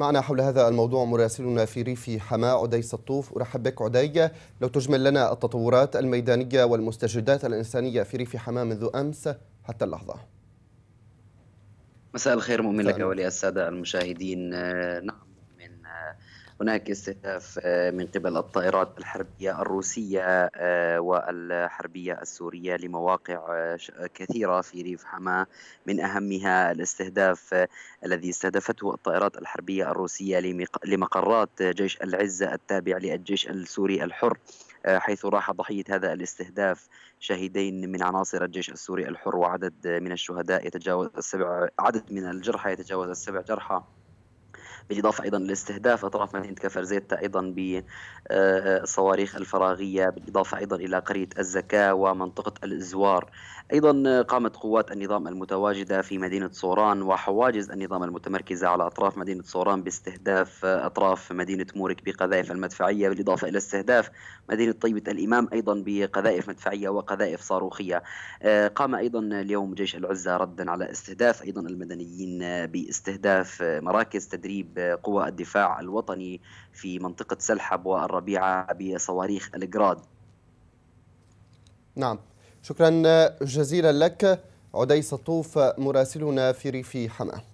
معنا حول هذا الموضوع مراسلنا في ريف حماة عدي سطوف أرحب بك عدي لو تجمل لنا التطورات الميدانية والمستجدات الإنسانية في ريف حماة منذ أمس حتى اللحظة مساء الخير مؤمن لك وللسادة المشاهدين آه، نعم هناك استهداف آه، من قبل الطائرات الحربية الروسية آه، والحربية السورية لمواقع آه، كثيرة في ريف حما من أهمها الاستهداف الذي استهدفته الطائرات الحربية الروسية لمقرات جيش العزة التابع للجيش السوري الحر حيث راح ضحية هذا الاستهداف شهيدين من عناصر الجيش السوري الحر وعدد من الشهداء يتجاوز السبع عدد من الجرحى يتجاوز السبع جرحى بالإضافة أيضا لاستهداف أطراف مدينة كفرزيتا أيضا بالصواريخ آه، الفراغية بالإضافة أيضا إلى قرية الزكاة ومنطقة الإزوار أيضا قامت قوات النظام المتواجدة في مدينة صوران وحواجز النظام المتمركزة على أطراف مدينة صوران باستهداف آه، أطراف مدينة مورك بقذائف المدفعية بالإضافة إلى استهداف مدينة طيبة الإمام أيضا بقذائف مدفعية وقذائف صاروخية آه، قام أيضا اليوم جيش العزة ردا على استهداف أيضا المدنيين باستهداف مراكز تدريب قوى الدفاع الوطني في منطقة سلحب والربيعة بصواريخ الجراد نعم شكرا جزيلا لك عدي سطوف مراسلنا في ريف حماه